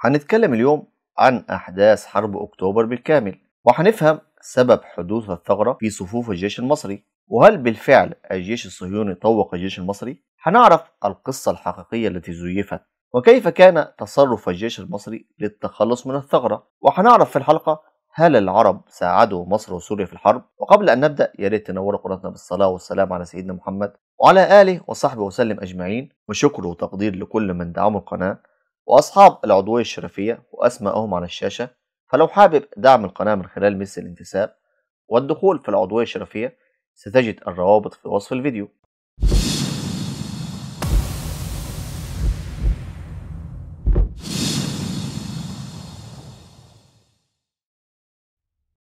هنتكلم اليوم عن أحداث حرب أكتوبر بالكامل وهنفهم سبب حدوث الثغرة في صفوف الجيش المصري وهل بالفعل الجيش الصهيوني طوق الجيش المصري؟ هنعرف القصة الحقيقية التي زيفت وكيف كان تصرف الجيش المصري للتخلص من الثغرة وهنعرف في الحلقة هل العرب ساعدوا مصر وسوريا في الحرب؟ وقبل أن نبدأ يا ريت تنور قناتنا بالصلاة والسلام على سيدنا محمد وعلى آله وصحبه وسلم أجمعين وشكر وتقدير لكل من دعموا القناة وأصحاب العضوية الشرفية وأسمائهم على الشاشة فلو حابب دعم القناة من خلال مثل الانتساب والدخول في العضوية الشرفية ستجد الروابط في وصف الفيديو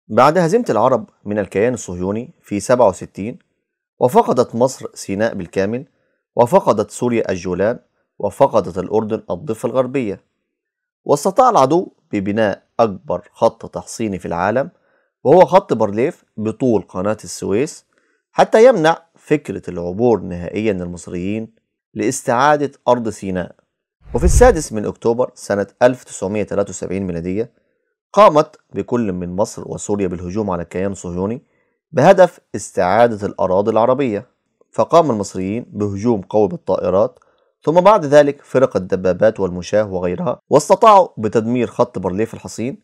بعد هزيمة العرب من الكيان الصهيوني في 67 وفقدت مصر سيناء بالكامل وفقدت سوريا الجولان وفقدت الأردن الضفة الغربية واستطاع العدو ببناء أكبر خط تحصيني في العالم وهو خط بارليف بطول قناة السويس حتى يمنع فكرة العبور نهائيا للمصريين لاستعادة أرض سيناء وفي السادس من أكتوبر سنة 1973 ميلادية قامت بكل من مصر وسوريا بالهجوم على الكيان الصهيوني بهدف استعادة الأراضي العربية فقام المصريين بهجوم قوي بالطائرات ثم بعد ذلك فرق الدبابات والمشاة وغيرها واستطاعوا بتدمير خط برليف الحصين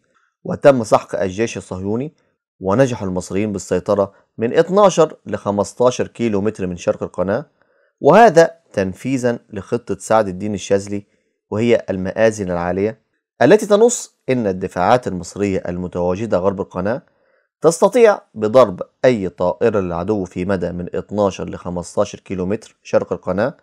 وتم سحق الجيش الصهيوني ونجح المصريين بالسيطرة من 12 ل 15 كيلو متر من شرق القناة وهذا تنفيذا لخطة سعد الدين الشاذلي وهي المآذن العالية التي تنص أن الدفاعات المصرية المتواجدة غرب القناة تستطيع بضرب أي طائرة للعدو في مدى من 12 ل 15 كيلو متر شرق القناة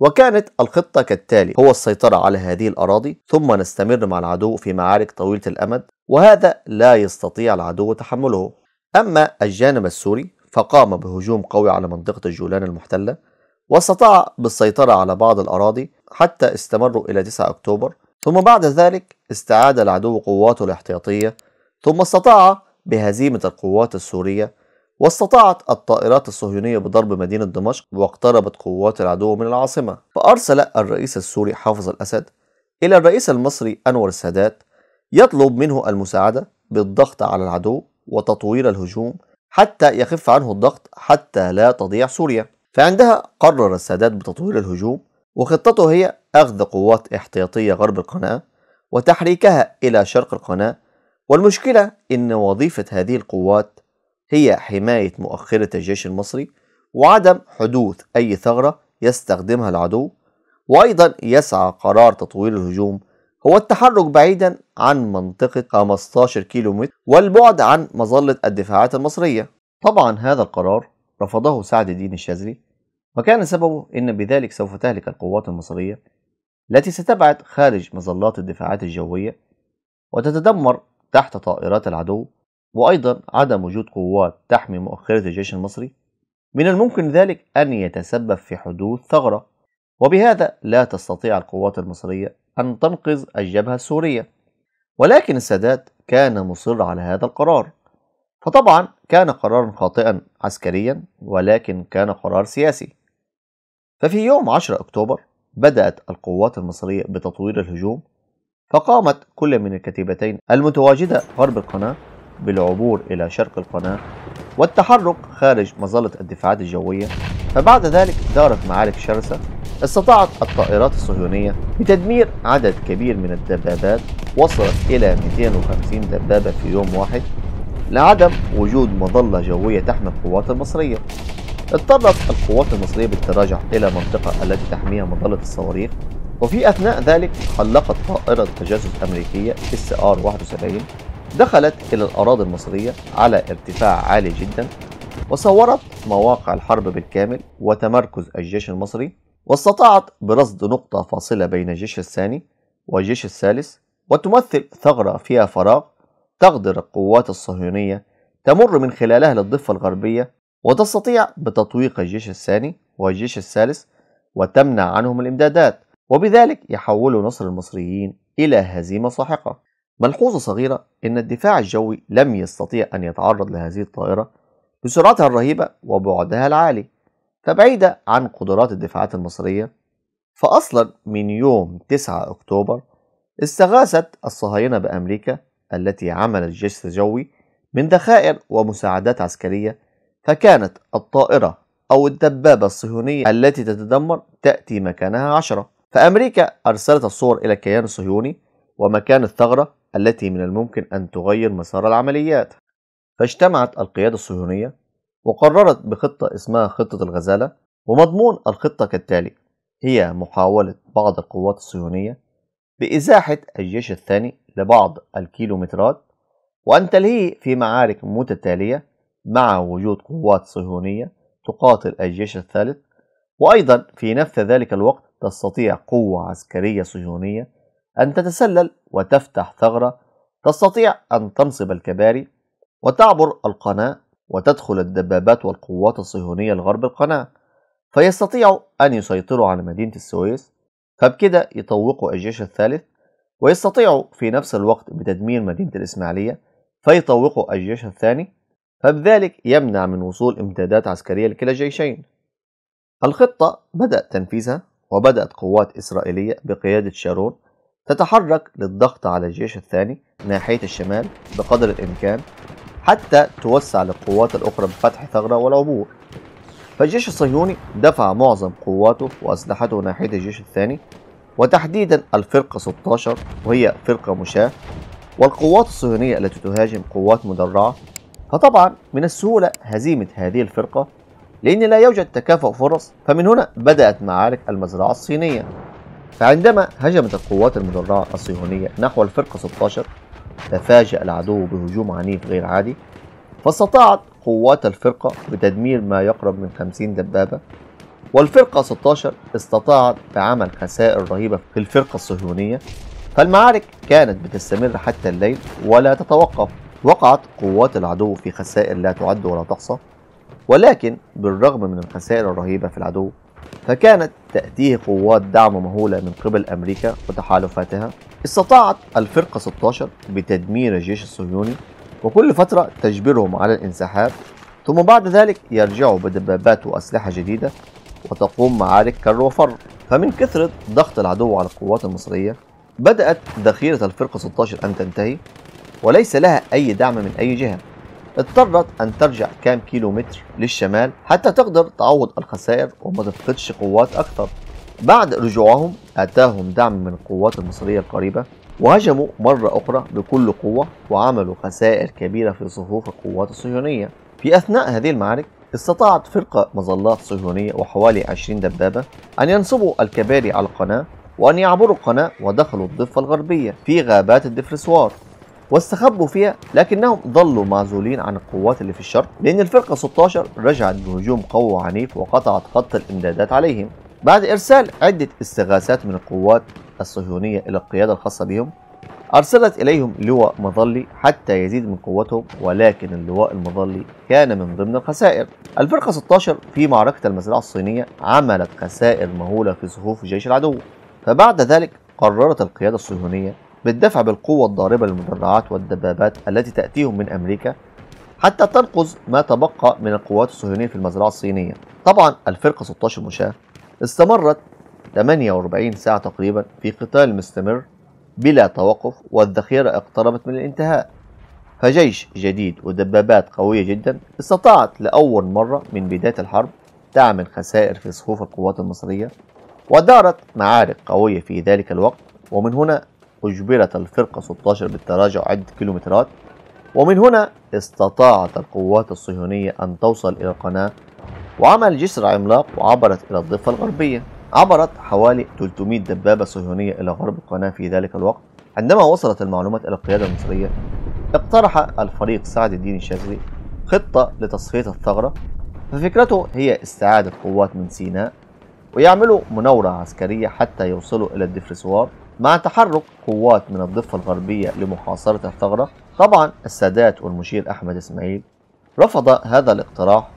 وكانت الخطة كالتالي هو السيطرة على هذه الأراضي ثم نستمر مع العدو في معارك طويلة الأمد وهذا لا يستطيع العدو تحمله أما الجانب السوري فقام بهجوم قوي على منطقة الجولان المحتلة واستطاع بالسيطرة على بعض الأراضي حتى استمروا إلى 9 أكتوبر ثم بعد ذلك استعاد العدو قواته الاحتياطية ثم استطاع بهزيمة القوات السورية واستطاعت الطائرات الصهيونية بضرب مدينة دمشق واقتربت قوات العدو من العاصمة فأرسل الرئيس السوري حافظ الأسد إلى الرئيس المصري أنور السادات يطلب منه المساعدة بالضغط على العدو وتطوير الهجوم حتى يخف عنه الضغط حتى لا تضيع سوريا فعندها قرر السادات بتطوير الهجوم وخطته هي أخذ قوات احتياطية غرب القناة وتحريكها إلى شرق القناة والمشكلة إن وظيفة هذه القوات هي حماية مؤخرة الجيش المصري وعدم حدوث أي ثغرة يستخدمها العدو وأيضا يسعى قرار تطوير الهجوم هو التحرك بعيدا عن منطقة 15 كيلومتر والبعد عن مظلة الدفاعات المصرية طبعا هذا القرار رفضه سعد الدين الشاذلي وكان سببه أن بذلك سوف تهلك القوات المصرية التي ستبعد خارج مظلات الدفاعات الجوية وتتدمر تحت طائرات العدو وأيضا عدم وجود قوات تحمي مؤخرة الجيش المصري من الممكن ذلك أن يتسبب في حدوث ثغرة وبهذا لا تستطيع القوات المصرية أن تنقذ الجبهة السورية ولكن السادات كان مصر على هذا القرار فطبعا كان قرارا خاطئا عسكريا ولكن كان قرار سياسي ففي يوم 10 أكتوبر بدأت القوات المصرية بتطوير الهجوم فقامت كل من الكتيبتين المتواجدة غرب القناة بالعبور إلى شرق القناة والتحرك خارج مظلة الدفاعات الجوية فبعد ذلك دارت معارك شرسة استطاعت الطائرات الصهيونية بتدمير عدد كبير من الدبابات وصلت إلى 250 دبابة في يوم واحد لعدم وجود مظلة جوية تحمي القوات المصرية اضطرت القوات المصرية بالتراجع إلى المنطقة التي تحميها مظلة الصواريخ وفي أثناء ذلك حلقت طائرة تجسس أمريكية اس ار 71 دخلت إلى الأراضي المصرية على ارتفاع عالي جدا وصورت مواقع الحرب بالكامل وتمركز الجيش المصري واستطاعت برصد نقطة فاصلة بين الجيش الثاني والجيش الثالث وتمثل ثغرة فيها فراغ تقدر القوات الصهيونية تمر من خلالها للضفة الغربية وتستطيع بتطويق الجيش الثاني والجيش الثالث وتمنع عنهم الإمدادات وبذلك يحول نصر المصريين إلى هزيمة ساحقة ملحوظة صغيرة أن الدفاع الجوي لم يستطيع أن يتعرض لهذه الطائرة بسرعتها الرهيبة وبعدها العالي فبعيدة عن قدرات الدفاعات المصرية فأصلا من يوم 9 أكتوبر استغاثت الصهاينة بأمريكا التي عملت جيش جوي من ذخائر ومساعدات عسكرية فكانت الطائرة أو الدبابة الصهيونية التي تتدمر تأتي مكانها عشرة فأمريكا أرسلت الصور إلى الكيان الصهيوني ومكان الثغرة التي من الممكن أن تغير مسار العمليات فاجتمعت القيادة الصهيونية وقررت بخطة اسمها خطة الغزالة ومضمون الخطة كالتالي هي محاولة بعض القوات الصهيونية بإزاحة الجيش الثاني لبعض الكيلومترات وأن تلهيه في معارك متتالية مع وجود قوات صهيونية تقاتل الجيش الثالث وأيضا في نفس ذلك الوقت تستطيع قوة عسكرية صهيونية أن تتسلل وتفتح ثغرة تستطيع أن تنصب الكباري وتعبر القناة وتدخل الدبابات والقوات الصهيونية لغرب القناة فيستطيعوا أن يسيطروا على مدينة السويس فبكده يطوقوا الجيش الثالث ويستطيعوا في نفس الوقت بتدمير مدينة الإسماعيلية فيطوقوا الجيش الثاني فبذلك يمنع من وصول امدادات عسكرية لكلا الجيشين الخطة بدأ تنفيذها وبدأت قوات إسرائيلية بقيادة شارون تتحرك للضغط على الجيش الثاني ناحية الشمال بقدر الإمكان حتى توسع للقوات الأخرى بفتح ثغرة والعبور فالجيش الصهيوني دفع معظم قواته وأسلحته ناحية الجيش الثاني وتحديدا الفرقة 16 وهي فرقة مشاة والقوات الصهيونية التي تهاجم قوات مدرعة فطبعا من السهولة هزيمة هذه الفرقة لأن لا يوجد تكافؤ فرص فمن هنا بدأت معارك المزرعة الصينية فعندما هجمت القوات المدرعة الصهيونية نحو الفرقة 16 تفاجأ العدو بهجوم عنيف غير عادي فاستطاعت قوات الفرقة بتدمير ما يقرب من 50 دبابة والفرقة 16 استطاعت بعمل خسائر رهيبة في الفرقة الصهيونية فالمعارك كانت بتستمر حتى الليل ولا تتوقف وقعت قوات العدو في خسائر لا تعد ولا تحصى ولكن بالرغم من الخسائر الرهيبة في العدو فكانت تأتيه قوات دعم مهولة من قبل أمريكا وتحالفاتها استطاعت الفرقة 16 بتدمير الجيش الصهيوني وكل فترة تجبرهم على الانسحاب ثم بعد ذلك يرجعوا بدبابات وأسلحة جديدة وتقوم معارك كر وفر فمن كثرة ضغط العدو على القوات المصرية بدأت ذخيرة الفرقة 16 أن تنتهي وليس لها أي دعم من أي جهة اضطرت أن ترجع كام كيلو متر للشمال حتى تقدر تعوض الخسائر وما تفقدش قوات أكثر بعد رجوعهم أتاهم دعم من القوات المصرية القريبة وهجموا مرة أخرى بكل قوة وعملوا خسائر كبيرة في صفوف القوات الصهيونية في أثناء هذه المعارك استطاعت فرقة مظلات صهيونية وحوالي 20 دبابة أن ينصبوا الكباري على القناة وأن يعبروا القناة ودخلوا الضفة الغربية في غابات الدفرسوار واستخبوا فيها لكنهم ظلوا معزولين عن القوات اللي في الشرق لأن الفرقة 16 رجعت بهجوم قوي وعنيف وقطعت خط الإمدادات عليهم بعد إرسال عدة استغاثات من القوات الصهيونية إلى القيادة الخاصة بهم أرسلت إليهم لواء مظلي حتى يزيد من قوتهم ولكن اللواء المظلي كان من ضمن الخسائر الفرقة 16 في معركة المزرعة الصينية عملت خسائر مهولة في صفوف جيش العدو فبعد ذلك قررت القيادة الصهيونية بالدفع بالقوة الضاربة للمدرعات والدبابات التي تأتيهم من أمريكا حتى تنقذ ما تبقى من القوات الصهيونية في المزرعة الصينية طبعا الفرقة 16 مشاة استمرت 48 ساعة تقريبا في قتال مستمر بلا توقف والذخيرة اقتربت من الانتهاء فجيش جديد ودبابات قوية جدا استطاعت لأول مرة من بداية الحرب تعمل خسائر في صفوف القوات المصرية ودارت معارك قوية في ذلك الوقت ومن هنا أجبرت الفرقة 16 بالتراجع عدة كيلومترات ومن هنا استطاعت القوات الصهيونية أن توصل إلى القناة وعمل جسر عملاق وعبرت إلى الضفة الغربية عبرت حوالي 300 دبابة صهيونية إلى غرب القناة في ذلك الوقت عندما وصلت المعلومات إلى القيادة المصرية اقترح الفريق سعد الدين الشاذلي خطة لتصفية الثغرة ففكرته هي استعادة قوات من سيناء ويعملوا مناورة عسكرية حتى يوصلوا إلى الدفرسوار مع تحرك قوات من الضفة الغربية لمحاصرة الثغرة طبعا السادات والمشير أحمد إسماعيل رفض هذا الاقتراح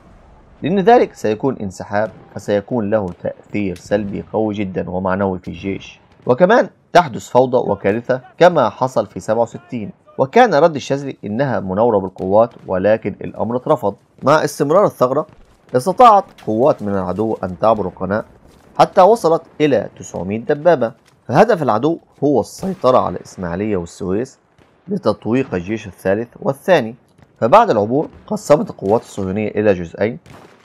لأن ذلك سيكون انسحاب فسيكون له تأثير سلبي قوي جدا ومعنوي في الجيش وكمان تحدث فوضى وكارثة كما حصل في 67 وكان رد الشاذلي إنها مناورة بالقوات ولكن الأمر اترفض مع استمرار الثغرة استطاعت قوات من العدو أن تعبر القناة حتى وصلت إلى 900 دبابة فهدف العدو هو السيطرة على الإسماعيلية والسويس لتطويق الجيش الثالث والثاني فبعد العبور قسمت القوات الصهيونية إلى جزئين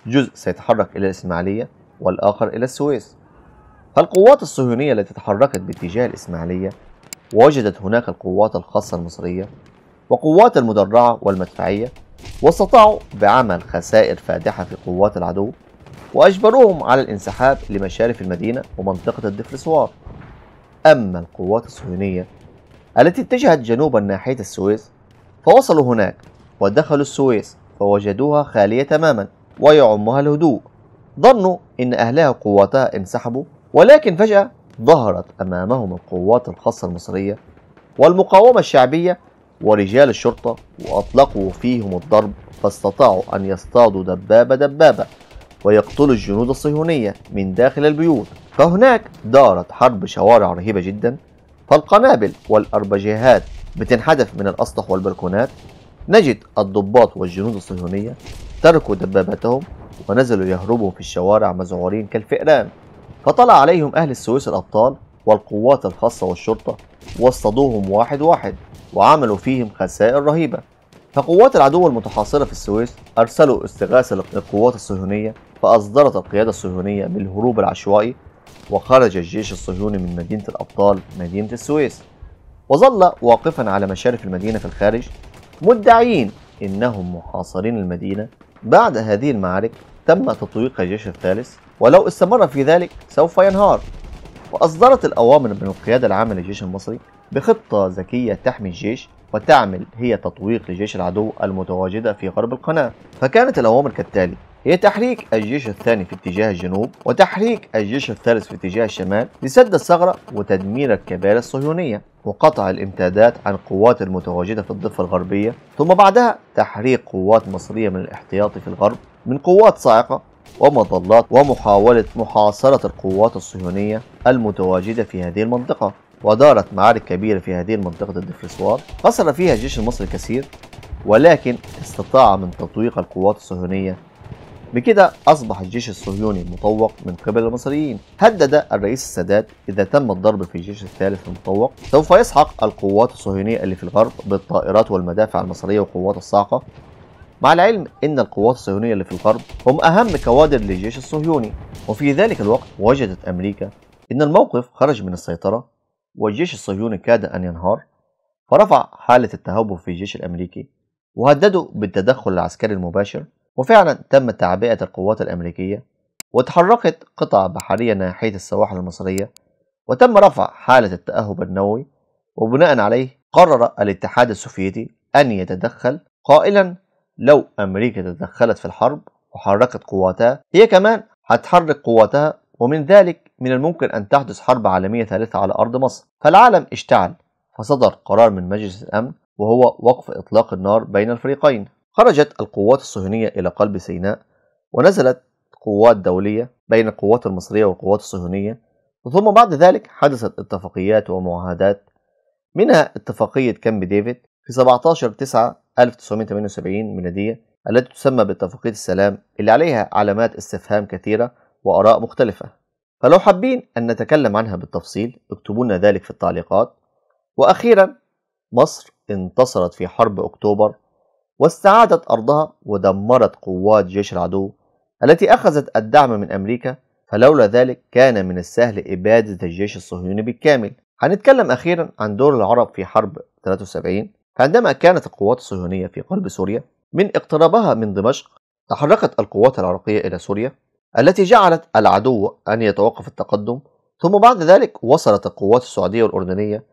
جزء سيتحرك إلى الإسماعيلية والآخر إلى السويس فالقوات الصهيونية التي تحركت باتجاه الإسماعيلية وجدت هناك القوات الخاصة المصرية وقوات المدرعة والمدفعية واستطاعوا بعمل خسائر فادحة في قوات العدو وأجبروهم على الانسحاب لمشارف المدينة ومنطقة الدفرسوار أما القوات الصهيونية التي اتجهت جنوبا ناحية السويس فوصلوا هناك ودخلوا السويس فوجدوها خالية تماما ويعمها الهدوء ظنوا أن أهلها وقواتها انسحبوا ولكن فجأة ظهرت أمامهم القوات الخاصة المصرية والمقاومة الشعبية ورجال الشرطة وأطلقوا فيهم الضرب فاستطاعوا أن يصطادوا دبابة دبابة ويقتلوا الجنود الصهيونية من داخل البيوت فهناك دارت حرب شوارع رهيبة جدا فالقنابل والأربجيهات بتنحدف من الأسطح والبلكونات نجد الضباط والجنود الصهيونية تركوا دباباتهم ونزلوا يهربوا في الشوارع مذعورين كالفئران فطلع عليهم أهل السويس الأبطال والقوات الخاصة والشرطة واصطادوهم واحد واحد وعملوا فيهم خسائر رهيبة فقوات العدو المتحاصرة في السويس أرسلوا استغاثة للقوات الصهيونية فأصدرت القيادة الصهيونية بالهروب العشوائي وخرج الجيش الصهيوني من مدينة الأبطال مدينة السويس وظل واقفا على مشارف المدينة في الخارج مدعيين إنهم محاصرين المدينة بعد هذه المعارك تم تطويق الجيش الثالث ولو استمر في ذلك سوف ينهار وأصدرت الأوامر من القيادة العامة للجيش المصري بخطة ذكية تحمي الجيش وتعمل هي تطويق لجيش العدو المتواجدة في غرب القناة فكانت الأوامر كالتالي هي تحريك الجيش الثاني في اتجاه الجنوب وتحريك الجيش الثالث في اتجاه الشمال لسد الثغرة وتدمير الكباري الصهيونية وقطع الامدادات عن قوات المتواجدة في الضفة الغربية ثم بعدها تحريك قوات مصرية من الاحتياطي في الغرب من قوات صاعقة ومظلات ومحاولة محاصرة القوات الصهيونية المتواجدة في هذه المنطقة ودارت معارك كبيرة في هذه المنطقة الدفرسوار خسر فيها الجيش المصري الكثير ولكن استطاع من تطويق القوات الصهيونية بكده أصبح الجيش الصهيوني مطوق من قبل المصريين هدد الرئيس السادات إذا تم الضرب في الجيش الثالث المطوق سوف يسحق القوات الصهيونية اللي في الغرب بالطائرات والمدافع المصرية وقوات الصاعقة مع العلم أن القوات الصهيونية اللي في الغرب هم أهم كوادر للجيش الصهيوني وفي ذلك الوقت وجدت أمريكا أن الموقف خرج من السيطرة والجيش الصهيوني كاد أن ينهار فرفع حالة التهوب في الجيش الأمريكي وهدده بالتدخل العسكري المباشر وفعلا تم تعبئة القوات الأمريكية وتحركت قطع بحرية ناحية السواحل المصرية وتم رفع حالة التأهب النووي وبناء عليه قرر الاتحاد السوفيتي أن يتدخل قائلا لو أمريكا تدخلت في الحرب وحركت قواتها هي كمان هتحرك قواتها ومن ذلك من الممكن أن تحدث حرب عالمية ثالثة على أرض مصر فالعالم اشتعل فصدر قرار من مجلس الأمن وهو وقف إطلاق النار بين الفريقين خرجت القوات الصهيونية إلى قلب سيناء ونزلت قوات دولية بين القوات المصرية والقوات الصهيونية ثم بعد ذلك حدثت اتفاقيات ومعاهدات منها اتفاقية كامب ديفيد في 17 9 1978 ميلادية التي تسمى باتفاقية السلام اللي عليها علامات استفهام كثيرة وآراء مختلفة فلو حابين أن نتكلم عنها بالتفصيل اكتبوا لنا ذلك في التعليقات وأخيرا مصر انتصرت في حرب أكتوبر واستعادت أرضها ودمرت قوات جيش العدو التي أخذت الدعم من أمريكا فلولا ذلك كان من السهل إبادة الجيش الصهيوني بالكامل هنتكلم أخيرا عن دور العرب في حرب 73 فعندما كانت القوات الصهيونية في قلب سوريا من اقترابها من دمشق تحركت القوات العراقية إلى سوريا التي جعلت العدو أن يتوقف التقدم ثم بعد ذلك وصلت القوات السعودية والأردنية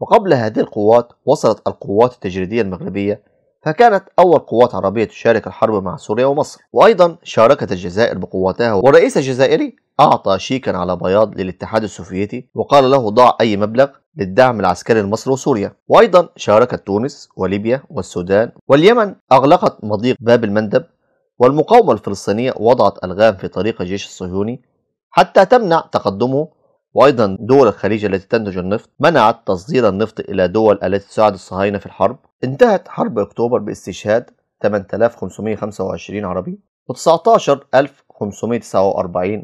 وقبل هذه القوات وصلت القوات التجريدية المغربية فكانت أول قوات عربية تشارك الحرب مع سوريا ومصر وأيضا شاركت الجزائر بقواتها والرئيس الجزائري أعطى شيكا على بياض للاتحاد السوفيتي وقال له ضع أي مبلغ للدعم العسكري لمصر وسوريا وأيضا شاركت تونس وليبيا والسودان واليمن أغلقت مضيق باب المندب والمقاومة الفلسطينية وضعت ألغام في طريق الجيش الصهيوني حتى تمنع تقدمه وأيضا دول الخليج التي تنتج النفط منعت تصدير النفط إلى دول التي تساعد الصهاينة في الحرب انتهت حرب أكتوبر باستشهاد 8525 عربي و19549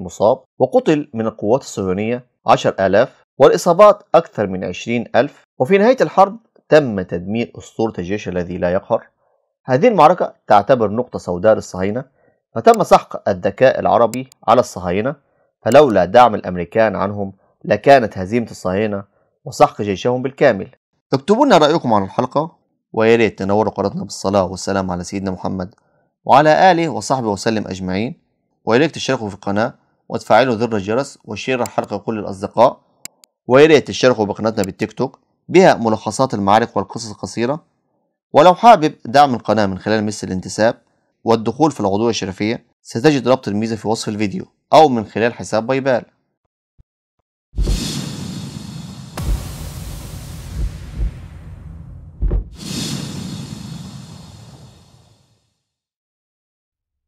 مصاب وقتل من القوات الصهيونية 10000 والإصابات أكثر من 20000 وفي نهاية الحرب تم تدمير أسطورة الجيش الذي لا يقهر هذه المعركة تعتبر نقطة سوداء للصهاينة فتم سحق الذكاء العربي على الصهاينة فلولا دعم الأمريكان عنهم لكانت هزيمة الصهاينة وسحق جيشهم بالكامل اكتبوا لنا رأيكم عن الحلقة ويا ريت تنوروا قناتنا بالصلاة والسلام على سيدنا محمد وعلى آله وصحبه وسلم أجمعين ويا ريت تشتركوا في القناة وتفعلوا زر الجرس وشير الحلقة لكل الأصدقاء ويا ريت تشتركوا بقناتنا بالتيك توك بها ملخصات المعارك والقصص القصيرة ولو حابب دعم القناة من خلال مثل الانتساب والدخول في العضوية الشرفية ستجد رابط الميزة في وصف الفيديو أو من خلال حساب بايبال